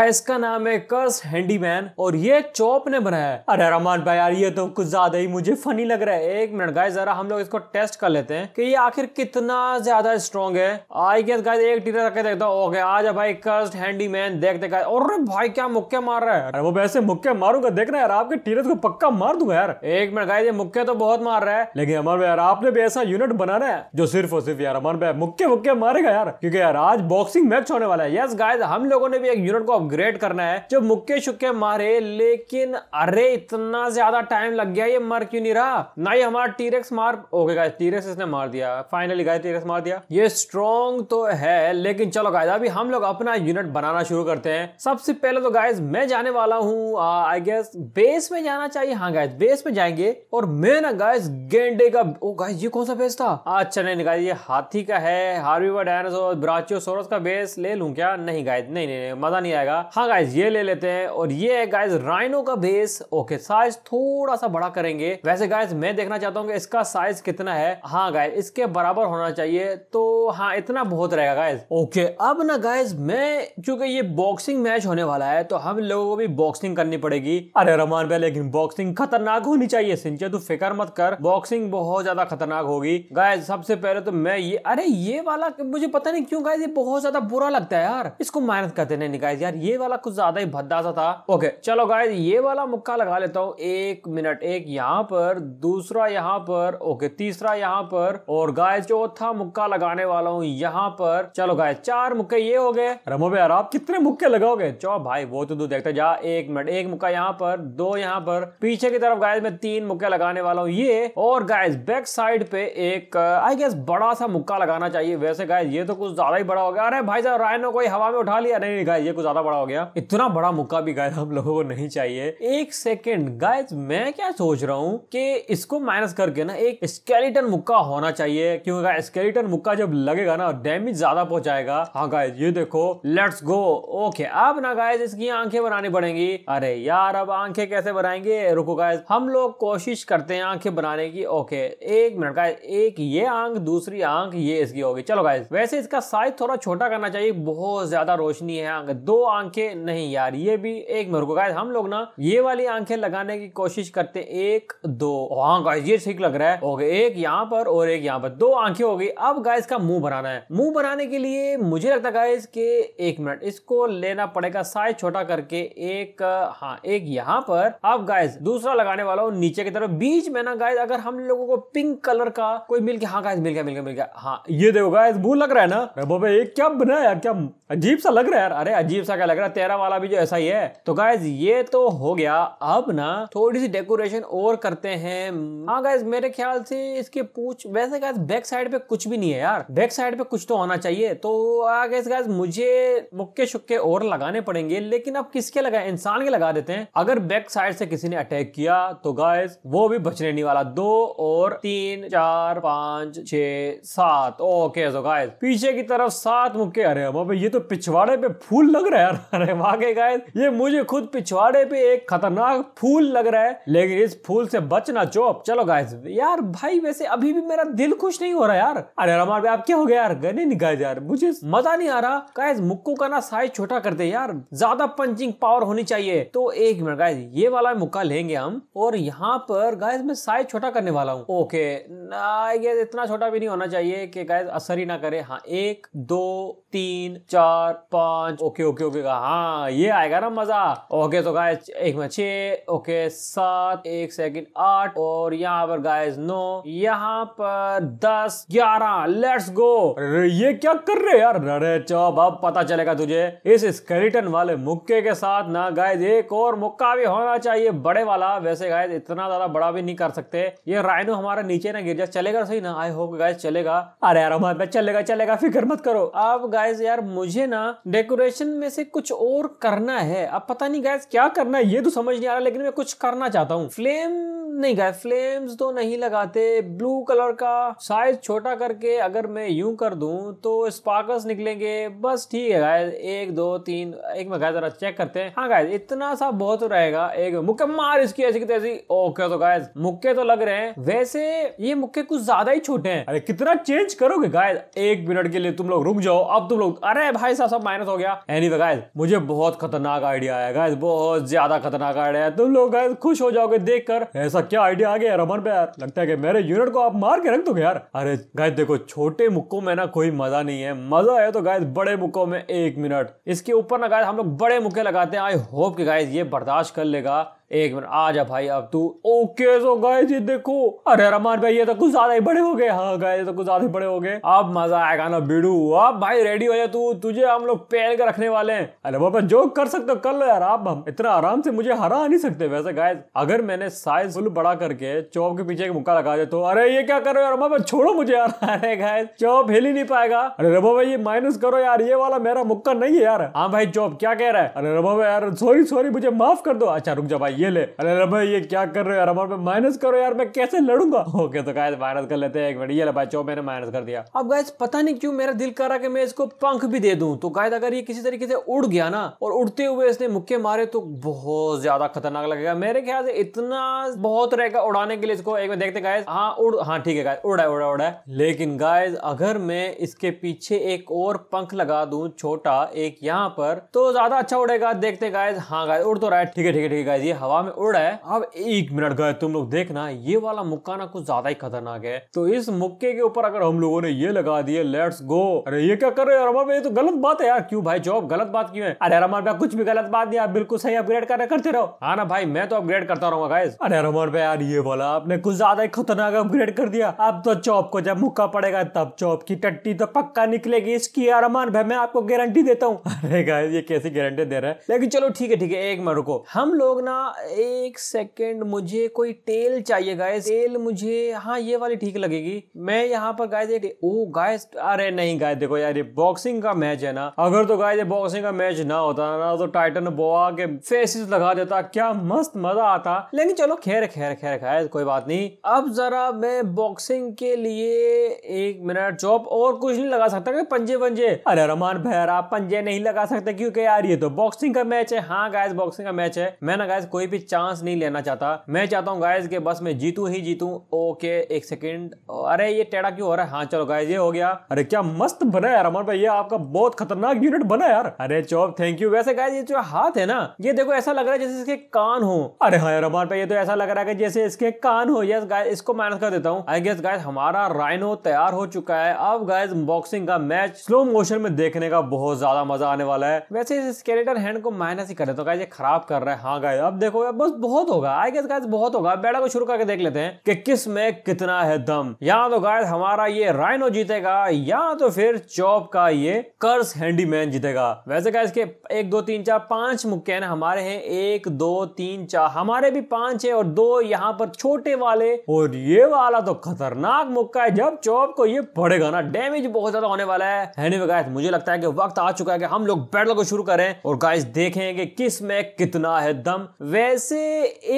इसका नाम है कर्स हैंडीमैन और ये चौप ने बनाया है अरे रमान भाई यार ये तो कुछ ज्यादा ही मुझे फनी लग रहा है एक मिनट गाय जरा हम लोग इसको टेस्ट कर लेते हैं कि ये आखिर कितना ज्यादा स्ट्रॉन्ग है आई गेस गाय एक टीटर रख के देखता हूँ ओके आ जा भाई कर्स हैंडीमैन देख गाइस और भाई क्या मुक्के मार रहा है अरे वो वैसे मुक्के मारूंगा देखना यार आपके टीरस को पक्का मार दूंगा यार एक मिनट गाय मुक्के तो बहुत मार रहा है लेकिन अमर भाई यार आपने भी ऐसा यूनिट बनाना है जो सिर्फ और सिर्फ यार अमर भाई मुक्के मुक्के मारेगा यार क्योंकि यार आज बॉक्सिंग मैच होने वाला है यस गाय हम लोगों ने भी एक यूनिट को अपग्रेड करना है जो मुक्के शुक्के मारे लेकिन अरे इतना ज्यादा टाइम लग गया ये मर क्यों नहीं रहा ना ही हमारा टीरेक्स मार ओके गाय टीरेक्स इसने मार दिया फाइनली गाय टीरेक्स मार दिया ये स्ट्रॉन्ग तो है लेकिन चलो गाय अभी हम लोग अपना यूनिट बनाना शुरू करते हैं सबसे पहले तो गाय मैं जाने वाला हूँ आई गेस बेस में जाना चाहिए हाँ गाय बेस में जाएंगे और मैं ना गाय गेंडे का ओ गाय ये कौन सा बेस था अच्छा नहीं गाय ये हाथी का है हार्वी डायनासोर ब्राचियोसोरस का बेस ले लू क्या नहीं गाय नहीं, नहीं मजा नहीं आएगा गया हाँ गाइज ये ले लेते हैं और ये है गाइज राइनो का बेस ओके साइज थोड़ा सा बड़ा करेंगे वैसे गाइज मैं देखना चाहता हूँ इसका साइज कितना है हाँ गाइज इसके बराबर होना चाहिए तो हाँ इतना बहुत रहेगा गाइज ओके अब ना गाइज मैं चूंकि ये बॉक्सिंग मैच होने वाला है तो हम लोगों को भी बॉक्सिंग करनी पड़ेगी अरे रमान भाई लेकिन बॉक्सिंग खतरनाक होनी चाहिए सिंचे तू फिक्र मत कर बॉक्सिंग बहुत ज्यादा खतरनाक होगी गाइज सबसे पहले तो मैं ये अरे ये वाला मुझे पता नहीं क्यों गाइज ये बहुत ज्यादा बुरा लगता है यार इसको मेहनत करते नहीं गाइज यार यार ये वाला कुछ ज्यादा ही भद्दा सा था ओके चलो गाय ये वाला मुक्का लगा लेता हूँ एक मिनट एक यहाँ पर दूसरा यहाँ पर ओके तीसरा यहाँ पर और गाय चौथा मुक्का लगाने वाला हूँ यहाँ पर चलो गाय चार मुक्के ये हो गए रमो भाई यार आप कितने मुक्के लगाओगे चो भाई वो तो तू देखते जा एक मिनट एक मुक्का यहाँ पर दो यहाँ पर पीछे की तरफ गाय में तीन मुक्के लगाने वाला हूँ ये और गाय बैक साइड पे एक आई गेस बड़ा सा मुक्का लगाना चाहिए वैसे गाय ये तो कुछ ज्यादा ही बड़ा हो गया अरे भाई साहब रायनो कोई हवा में उठा लिया नहीं गाय ये कुछ ज्यादा इतना बड़ा हो गया इतना बड़ा मुक्का भी गाय हम लोगों को नहीं चाहिए एक सेकेंड गाय मैं क्या सोच रहा हूँ कि इसको माइनस करके ना एक स्केलेटन मुक्का होना चाहिए क्योंकि स्केलेटन मुक्का जब लगेगा ना डैमेज ज्यादा पहुंचाएगा हाँ गाय ये देखो लेट्स गो ओके अब ना गाय इसकी आंखें बनानी पड़ेंगी अरे यार अब आंखें कैसे बनाएंगे रुको गाय हम लोग कोशिश करते हैं आंखें बनाने की ओके एक मिनट गाय एक ये आंख दूसरी आंख ये इसकी होगी चलो गाय वैसे इसका साइज थोड़ा छोटा करना चाहिए बहुत ज्यादा रोशनी है आंख दो आंखें नहीं यार ये भी एक मेरे को हम लोग ना ये वाली आंखें लगाने की कोशिश करते एक दो हाँ गाइस ये ठीक लग रहा है ओके एक यहाँ पर और एक यहाँ पर दो आंखें हो गई अब गाइस का मुंह बनाना है मुंह बनाने के लिए मुझे लगता है गाइस के एक मिनट इसको लेना पड़ेगा साइज छोटा करके एक हाँ एक यहाँ पर अब गाइस दूसरा लगाने वाला हूँ नीचे की तरफ बीच में ना गाइस अगर हम लोगों को पिंक कलर का कोई मिल गया हाँ गाइस मिल गया मिल गया मिल गया हाँ ये देखो गाइस भूल लग रहा है ना बोबे एक क्या बना यार क्या अजीब सा लग रहा है यार अरे अजीब सा का लग रहा है तेरह वाला भी जो ऐसा ही है तो गाइज ये तो हो गया अब ना थोड़ी सी डेकोरेशन और करते हैं हाँ गाइज मेरे ख्याल से इसके पूछ वैसे गाइज बैक साइड पे कुछ भी नहीं है यार बैक साइड पे कुछ तो होना चाहिए तो गाइज गाइज मुझे मुक्के शुक्के और लगाने पड़ेंगे लेकिन अब किसके लगाए इंसान के लगा देते हैं अगर बैक साइड से किसी ने अटैक किया तो गाइज वो भी बचने नहीं वाला दो और तीन चार पांच छ सात ओके सो गाइज पीछे की तरफ सात मुक्के अरे ये तो पिछवाड़े पे फूल लग रहा है अरे वागे गाय ये मुझे खुद पिछवाड़े पे एक खतरनाक फूल लग रहा है लेकिन इस फूल से बचना चोप चलो गाय यार भाई वैसे अभी भी मेरा दिल खुश नहीं हो रहा यार अरे रमान आप क्या हो गया यार गए नहीं गाइस यार मुझे मजा नहीं आ रहा गाइस मुक्को का ना साइज छोटा कर दे यार ज्यादा पंचिंग पावर होनी चाहिए तो एक मिनट गाय ये वाला मुक्का लेंगे हम और यहाँ पर गाय मैं साइज छोटा करने वाला हूँ ओके ना इतना छोटा भी नहीं होना चाहिए कि गाय असर ही ना करे हाँ एक दो तीन चार पांच ओके ओके ओके होगा हाँ ये आएगा ना मजा ओके तो गाय एक में छे ओके सात एक सेकंड आठ और यहाँ पर गाइस नो यहाँ पर दस ग्यारह लेट्स गो ये क्या कर रहे यार अरे चौब अब पता चलेगा तुझे इस स्केलेटन वाले मुक्के के साथ ना गाइस एक और मुक्का भी होना चाहिए बड़े वाला वैसे गाइस इतना ज्यादा बड़ा भी नहीं कर सकते ये राइनो हमारा नीचे ना गिर जाए चलेगा सही ना आई होप गाइस चलेगा अरे यार हमारे चलेगा चलेगा फिक्र मत करो अब गाइस यार मुझे ना डेकोरेशन में से कुछ और करना है अब पता नहीं गैस क्या करना है ये तो समझ नहीं आ रहा लेकिन मैं कुछ करना चाहता हूँ फ्लेम नहीं गाय फ्लेम्स तो नहीं लगाते ब्लू कलर का साइज छोटा करके अगर मैं यूं कर दूं तो स्पार्कल्स निकलेंगे बस ठीक है गाय एक दो तीन एक में गाय जरा चेक करते हैं हाँ गाय इतना सा बहुत रहेगा एक मुक्के मार इसकी ऐसी तैसी ओके तो गाय मुक्के तो लग रहे हैं वैसे ये मुक्के कुछ ज्यादा ही छोटे हैं अरे कितना चेंज करोगे गाय एक मिनट के लिए तुम लोग रुक जाओ अब तुम लोग अरे भाई साहब सब माइनस हो गया एनी anyway, मुझे बहुत खतरनाक आइडिया आया बहुत ज्यादा खतरनाक आइडिया है तुम लोग खुश हो जाओगे देख कर ऐसा क्या आइडिया आ गया रमन पे यार लगता है कि मेरे यूनिट को आप मार के रख दोगे यार अरे गाइज देखो छोटे मुक्को में ना कोई मजा नहीं है मजा है तो गाय बड़े मुक्को में एक मिनट इसके ऊपर ना गाय हम लोग बड़े मुक्के लगाते हैं आई होप कि गाय ये बर्दाश्त कर लेगा एक मिनट आ जा भाई अब तू ओके सो गाइस ये देखो अरे रमान भाई ये तो कुछ ज्यादा ही बड़े हो गए हाँ गाइस ये तो कुछ ज्यादा ही बड़े हो गए अब मजा आएगा ना बीड़ू अब भाई रेडी हो जा तू तुझे हम लोग पहन के रखने वाले हैं अरे बाबा जो कर सकते हो कर लो यार आप हम इतना आराम से मुझे हरा नहीं सकते वैसे गाइस अगर मैंने साइज फुल बड़ा करके चौप के पीछे एक मुक्का लगा दे तो अरे ये क्या कर रहे हो यार बाबा छोड़ो मुझे यार अरे गाइस चौप हिल ही नहीं पाएगा अरे रबो भाई ये माइनस करो यार ये वाला मेरा मुक्का नहीं है यार हाँ भाई चौप क्या कह रहा है अरे रबो भाई यार सॉरी सॉरी मुझे माफ कर दो अच्छा रुक जा भाई ये ले अरे अरे भाई ये क्या कर रहे हो यार अमाउंट में माइनस करो यार मैं कैसे लड़ूंगा ओके तो गाइस माइनस कर लेते हैं एक मिनट ये ले भाई चो मैंने माइनस कर दिया अब गाइस पता नहीं क्यों मेरा दिल कर रहा कि मैं इसको पंख भी दे दूं तो गाइस अगर ये किसी तरीके से उड़ गया ना और उड़ते हुए इसने मुक्के मारे तो बहुत ज्यादा खतरनाक लगेगा मेरे ख्याल से इतना बहुत रहेगा उड़ाने के लिए इसको एक बार देखते गाइस हाँ उड़ हाँ ठीक है गाय उड़ा उड़ा उड़ा लेकिन गाइस अगर मैं इसके पीछे एक और पंख लगा दू छोटा एक यहाँ पर तो ज्यादा अच्छा उड़ेगा देखते गाइस हाँ गाइस उड़ तो रहा है ठीक है ठीक है ठीक है गाइस ये हवा हवा में उड़ रहा है अब एक मिनट गए तुम लोग देखना ये वाला मुक्का ना कुछ ज्यादा ही खतरनाक है तो इस मुक्के के ऊपर अगर हम लोगों ने ये लगा दिए लेट्स गो अरे ये क्या कर रहे हो अरमा भाई तो गलत बात है यार क्यों भाई जॉब गलत बात क्यों है अरे रमन भाई कुछ भी गलत बात नहीं आप बिल्कुल सही अपग्रेड कर करते रहो हाँ ना भाई मैं तो अपग्रेड करता रहूंगा गाइस अरे रमन भाई यार ये वाला आपने कुछ ज्यादा ही खतरनाक अपग्रेड कर दिया अब तो चौप को जब मुक्का पड़ेगा तब चौप की टट्टी तो पक्का निकलेगी इसकी अरमान भाई मैं आपको गारंटी देता हूँ अरे गाइस ये कैसी गारंटी दे रहा है लेकिन चलो ठीक है ठीक है एक मिनट रुको हम लोग ना एक सेकेंड मुझे कोई टेल चाहिए गाइस टेल मुझे हाँ ये वाली ठीक लगेगी मैं यहाँ पर गाय देख ओ गाय अरे नहीं गाय देखो यार ये बॉक्सिंग का मैच है ना अगर तो गाय बॉक्सिंग का मैच ना होता ना तो टाइटन बोआ के फेसिस लगा देता क्या मस्त मजा आता लेकिन चलो खैर खैर खैर खैर कोई बात नहीं अब जरा मैं बॉक्सिंग के लिए एक मिनट चौप और कुछ नहीं लगा सकता क्योंकि पंजे वंजे अरे रमान भैर पंजे नहीं लगा सकते क्योंकि यार ये तो बॉक्सिंग का मैच है हाँ गाय बॉक्सिंग का मैच है मैं ना गाय कोई कोई भी चांस नहीं लेना चाहता मैं चाहता हूँ गायज के बस मैं जीतू ही जीतू ओके एक सेकेंड अरे ये टेढ़ा क्यों हो रहा है हाँ चलो गायज ये हो गया अरे क्या मस्त बना यार अमर भाई ये आपका बहुत खतरनाक यूनिट बना यार अरे चौब थैंक यू वैसे गाइज ये जो हाथ है ना ये देखो ऐसा लग रहा है जैसे इसके कान हो अरे हाँ यार अमर भाई ये तो ऐसा लग रहा है जैसे इसके कान हो यस गाय इसको मैनेज कर देता हूँ आई गेस गाय हमारा राइनो तैयार हो चुका है अब गाइज बॉक्सिंग का मैच स्लो मोशन में देखने का बहुत ज्यादा मजा आने वाला है वैसे इस स्केलेटर हैंड को माइनस ही कर देता हूँ ये खराब कर रहा है हाँ गाय अब देखो देखो यार बस बहुत होगा आई गेस गाइस बहुत होगा बैठा को शुरू करके देख लेते हैं कि किस में कितना है दम या तो गाइस हमारा ये राइनो जीतेगा या तो फिर चौप का ये कर्स हैंडीमैन जीतेगा वैसे गाइस के एक दो तीन चार पांच मुक्के हैं हमारे हैं एक दो तीन चार हमारे भी पांच है और दो यहाँ पर छोटे वाले और ये वाला तो खतरनाक मुक्का है जब चौप को ये पड़ेगा ना डैमेज बहुत ज्यादा होने वाला है anyway, guys, मुझे लगता है कि वक्त आ चुका है कि हम लोग बैटल को शुरू करें और गाइस देखें कि किस में कितना है दम वे वैसे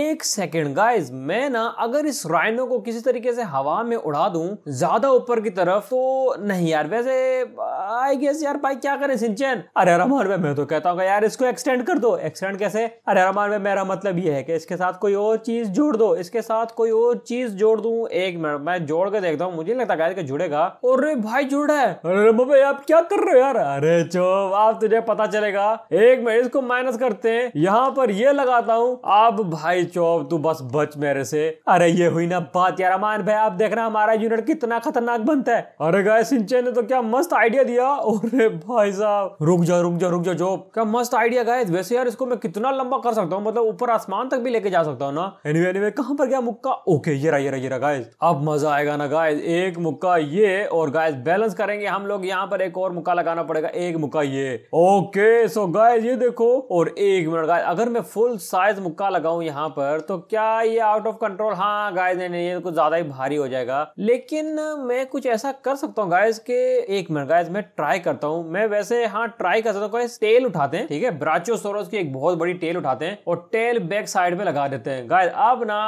एक सेकेंड गाइज मैं ना अगर इस राइनो को किसी तरीके से हवा में उड़ा दूं ज्यादा ऊपर की तरफ तो नहीं यार वैसे आई गेस यार भाई क्या करें सिंचन अरे रमान भाई मैं तो कहता हूँ यार इसको एक्सटेंड कर दो एक्सटेंड कैसे अरे रमान भाई मेरा मतलब ये है कि इसके साथ कोई और चीज जोड़ दो इसके साथ कोई और चीज जोड़ दू एक मिनट मैं जोड़ के देखता हूँ मुझे लगता है जुड़ेगा और रे भाई जुड़ रहा है अरे भाई आप क्या कर रहे हो यार अरे चो आप तुझे पता चलेगा एक मिनट इसको माइनस करते हैं यहाँ पर ये लगाता हूँ हूँ अब भाई चौब तू बस बच मेरे से अरे ये हुई ना बात यार अमान भाई आप देख रहे हमारा यूनिट कितना खतरनाक बनता है अरे गाय सिंचे ने तो क्या मस्त आइडिया दिया अरे भाई साहब रुक जा रुक जा रुक जा जॉब क्या मस्त आइडिया गाय वैसे यार इसको मैं कितना लंबा कर सकता हूँ मतलब ऊपर आसमान तक भी लेके जा सकता हूँ ना एनीवे anyway, एनीवे कहाँ पर गया मुक्का ओके ये रहा ये रहा ये रहा गाइस अब मजा आएगा ना गाय एक मुक्का ये और गाय बैलेंस करेंगे हम लोग यहाँ पर एक और मुक्का लगाना पड़ेगा एक मुक्का ये ओके सो गाय ये देखो और एक मिनट गाय अगर मैं फुल साइज मुक्का लगाऊं यहाँ पर तो क्या ये आउट ऑफ कंट्रोल हाँ गाइस नहीं नहीं ये कुछ ज़्यादा ही भारी हो जाएगा लेकिन मैं कुछ ऐसा कर सकता हूँ गाइस के एक मिनट गाइस मैं ट्राई करता हूँ मैं वैसे हाँ ट्राई कर सकता हूँ टेल उठाते हैं ठीक है ब्राचो ब्राचोसोरस की एक बहुत बड़ी टेल उठाते हैं और टेल बैक साइड में लगा देते हैं गाइस अब ना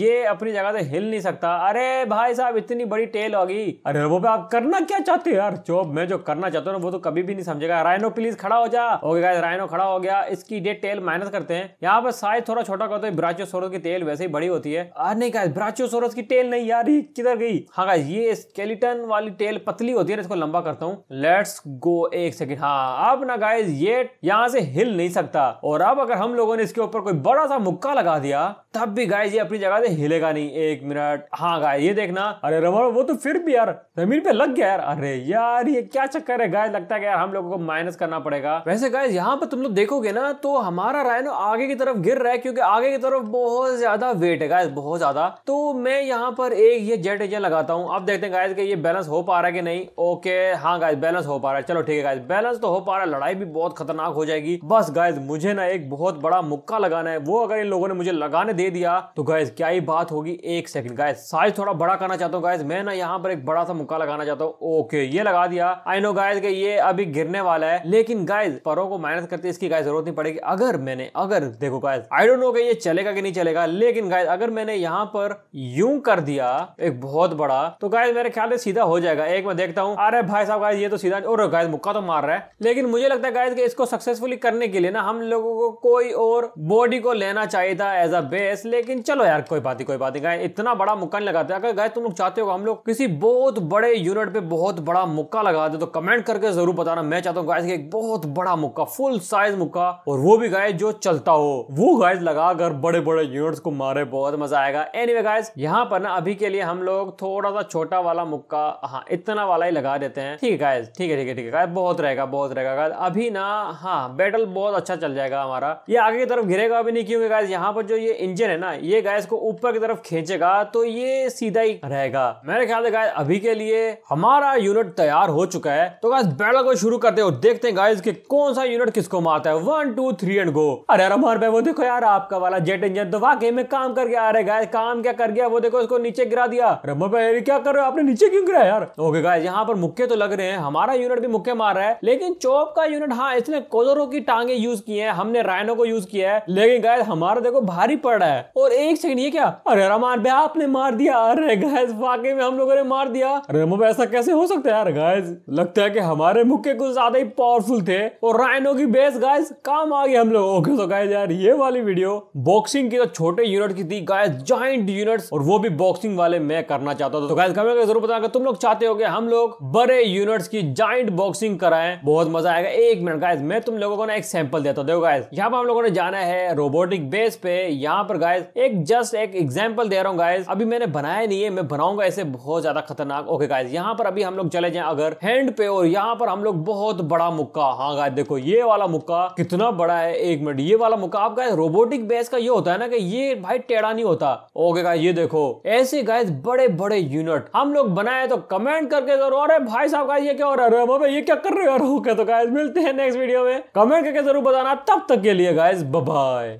ये अपनी जगह से हिल नहीं सकता अरे भाई साहब इतनी बड़ी टेल होगी अरे वो आप करना क्या चाहते हो यार जो मैं जो करना चाहता हूँ वो तो कभी भी नहीं समझेगा राइनो प्लीज खड़ा हो जा ओके गाइस राइनो खड़ा हो गया इसकी डेट टेल माइनस करते हैं यहाँ पर शायद थोड़ा छोटा करते हैं ब्राचियोसोरस की टेल वैसे ही बड़ी होती है और नहीं गाइस ब्राचियोसोरस की टेल नहीं यार ये किधर गई हाँ गाइस ये स्केलेटन वाली टेल पतली होती है इसको लंबा करता हूँ लेट्स गो एक सेकेंड हाँ अब ना गाइस ये यहाँ से हिल नहीं सकता और अब अगर हम लोगों ने इसके ऊपर कोई बड़ा सा मुक्का लगा दिया तब भी गाइस ये अपनी जगह से हिलेगा नहीं एक मिनट हाँ गाय ये देखना अरे रमन वो तो फिर भी यार जमीन पे लग गया यार अरे यार ये क्या चक्कर है गाय लगता है यार हम लोगों को माइनस करना पड़ेगा वैसे गाय यहाँ पर तुम लोग देखोगे ना तो हमारा रायनो आगे की तरफ गिर रहा है है क्योंकि आगे की तरफ बहुत ज़्यादा वेट है गायस बहुत ज़्यादा तो मैं यहाँ पर एक ये जेट इंजन लगाता हूँ अब देखते हैं गायस कि ये बैलेंस हो पा रहा है कि नहीं ओके हाँ गायस बैलेंस हो पा रहा है चलो ठीक है गायस बैलेंस तो हो पा रहा है लड़ाई भी बहुत खतरनाक हो जाएगी बस गायस मुझे ना एक बहुत बड़ा मुक्का लगाना है वो अगर इन लोगों ने मुझे लगाने दे दिया तो गायस क्या ही बात होगी एक सेकंड गायस साइज थोड़ा बड़ा करना चाहता हूँ गायस मैं ना यहाँ पर एक बड़ा सा मुक्का लगाना चाहता हूँ ओके ये लगा दिया आई नो गायस के ये अभी गिरने वाला है लेकिन गायस परों को माइनस करते इसकी गाय जरूरत नहीं पड़ेगी अगर मैंने अगर देखो गायस आई डोंट नो कि ये चलेगा कि नहीं चलेगा लेकिन गाय अगर मैंने यहाँ पर यू कर दिया एक बहुत बड़ा तो गाय मेरे ख्याल से सीधा हो जाएगा एक मैं देखता हूँ अरे भाई साहब गाय ये तो सीधा और गाय मुक्का तो मार रहा है लेकिन मुझे लगता है गाय कि इसको सक्सेसफुली करने के लिए ना हम लोगों को कोई और बॉडी को लेना चाहिए था एज अ बेस लेकिन चलो यार कोई बात नहीं कोई बात नहीं गाय इतना बड़ा मुक्का नहीं लगाते अगर गाय तुम लोग चाहते हो हम लोग किसी बहुत बड़े यूनिट पे बहुत बड़ा मुक्का लगा दे तो कमेंट करके जरूर बताना मैं चाहता हूँ गाय एक बहुत बड़ा मुक्का फुल साइज मुक्का और वो भी गाय जो चलता हो वो गाइस कर बड़े बड़े यूनिट्स को मारे बहुत मजा आएगा एनीवे anyway, गाइस यहाँ पर ना अभी के लिए हम लोग थोड़ा सा छोटा वाला मुक्का हाँ इतना वाला ही लगा देते हैं ठीक है गाइस ठीक है ठीक है ठीक है बहुत रहेगा बहुत रहेगा गाइस अभी ना हाँ बैटल बहुत अच्छा चल जाएगा हमारा ये आगे की तरफ घिरेगा अभी नहीं क्योंकि गाइस यहाँ पर जो ये इंजन है ना ये गाइस को ऊपर की तरफ खींचेगा तो ये सीधा ही रहेगा मेरे ख्याल से गाइस अभी के लिए हमारा यूनिट तैयार हो चुका है तो गाइस बैटल को शुरू करते हो देखते हैं गाइस कि कौन सा यूनिट किसको मारता है one two three and go अरे यार हमारे वो देखो यार यार आपका वाला जेट इंजन तो वाकई में काम कर गया अरे गाय काम क्या कर गया वो देखो इसको नीचे गिरा दिया रमो भाई क्या कर रहे हो आपने नीचे क्यों गिरा यार ओके गाय यहाँ पर मुख्य तो लग रहे हैं हमारा यूनिट भी मुख्य मार रहा है लेकिन चौप का यूनिट हाँ इसने कोजरो की टांगे यूज की है हमने रायनो को यूज किया है लेकिन गाय हमारा देखो भारी पड़ रहा है और एक सेकंड ये क्या अरे रमान भाई आपने मार दिया अरे गाय वाकई में हम लोगों ने मार दिया रमो भाई ऐसा कैसे हो सकता है यार गाय लगता है की हमारे मुख्य कुछ ज्यादा ही पावरफुल थे और रायनो की बेस गाय काम आ गई हम लोग ओके तो गाय यार ये वाली वीडियो बॉक्सिंग की तो छोटे यूनिट की थी गाय जॉइंट यूनिट और वो भी बॉक्सिंग वाले मैं करना चाहता था तो गाय कमेंट जरूर बताकर तुम लोग चाहते हो कि हम लोग बड़े यूनिट्स की जॉइंट बॉक्सिंग कराएं बहुत मजा आएगा एक मिनट गाय मैं तुम लोगों को ना एक सैंपल देता हूँ देखो गाइज यहाँ पर हम लोगों ने जाना है रोबोटिक बेस पे यहाँ पर गाय एक जस्ट एक एग्जाम्पल दे रहा हूँ गाय अभी मैंने बनाया नहीं है मैं बनाऊंगा ऐसे बहुत ज्यादा खतरनाक ओके गाय यहाँ पर अभी हम लोग चले जाए अगर हैंड पे और यहाँ पर हम लोग बहुत बड़ा मुक्का हाँ गाय देखो ये वाला मुक्का कितना बड़ा है एक मिनट ये वाला मुक्का आप गाय रोबोट रोबोटिक बेस का ये होता है ना कि ये भाई टेढ़ा नहीं होता ओके गाइस ये देखो ऐसे गाइस बड़े बड़े यूनिट हम लोग बनाए तो कमेंट करके जरूर अरे भाई साहब गाइस ये क्या हो रहा है बाबा ये क्या कर रहे हो ओके तो गाइस मिलते हैं नेक्स्ट वीडियो में कमेंट करके जरूर बताना तब तक के लिए गाइस बाय